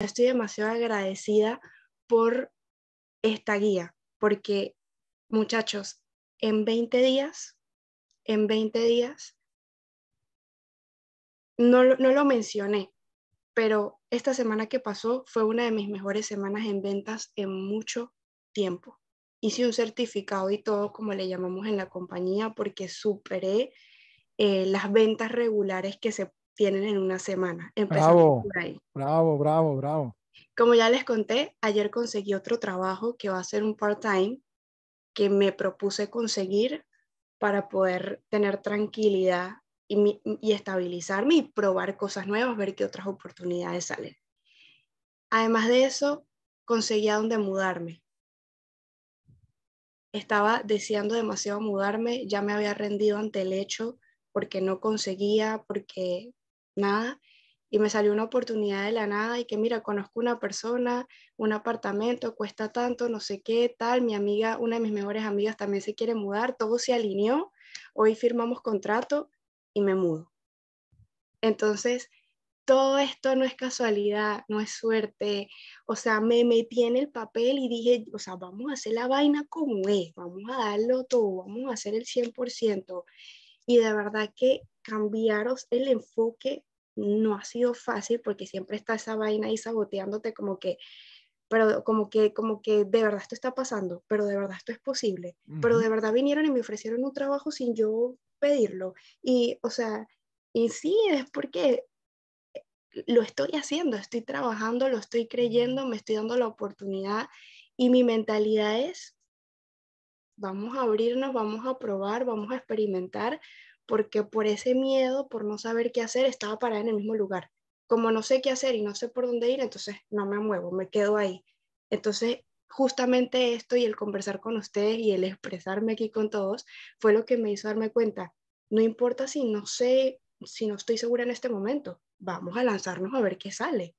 Estoy demasiado agradecida por esta guía, porque muchachos, en 20 días, en 20 días, no, lo mencioné, pero esta semana que pasó fue una de mis mejores semanas en ventas en mucho tiempo. Hice un certificado y todo, como le llamamos en la compañía, porque superé eh, las ventas regulares que se tienen en una semana. Bravo, bravo, bravo, bravo. Como ya les conté, ayer conseguí otro trabajo que va a ser un part-time que me propuse conseguir para poder tener tranquilidad y, estabilizarme y probar cosas nuevas, ver qué otras oportunidades salen. Además de eso, conseguí a dónde mudarme. Estaba deseando demasiado mudarme, ya me había rendido ante el hecho porque no conseguía, porque nada. Y me salió una oportunidad de la nada y que, mira, conozco una persona, un apartamento, cuesta tanto, no sé qué, tal. Mi amiga, una de mis mejores amigas también se quiere mudar, todo se alineó. Hoy firmamos contrato y me mudo. Entonces, todo esto no es casualidad, no es suerte. O sea, me metí en el papel y dije, o sea, vamos a hacer la vaina como es, vamos a darlo todo, vamos a hacer el 100% y de verdad que cambiaros el enfoque no ha sido fácil porque siempre está esa vaina ahí saboteándote como que pero como que como que de verdad esto está pasando, pero de verdad esto es posible, pero de verdad vinieron y me ofrecieron un trabajo sin yo pedirlo y o sea, y sí es porque lo estoy haciendo, estoy trabajando, lo estoy creyendo, me estoy dando la oportunidad y mi mentalidad es vamos a abrirnos, vamos a probar, vamos a experimentar, porque por ese miedo, por no saber qué hacer, estaba parada en el mismo lugar. Como no sé qué hacer y no sé por dónde ir, entonces no me muevo, me quedo ahí. Entonces, justamente esto y el conversar con ustedes y el expresarme aquí con todos fue lo que me hizo darme cuenta. No importa si no sé, si no estoy segura en este momento, vamos a lanzarnos a ver qué sale.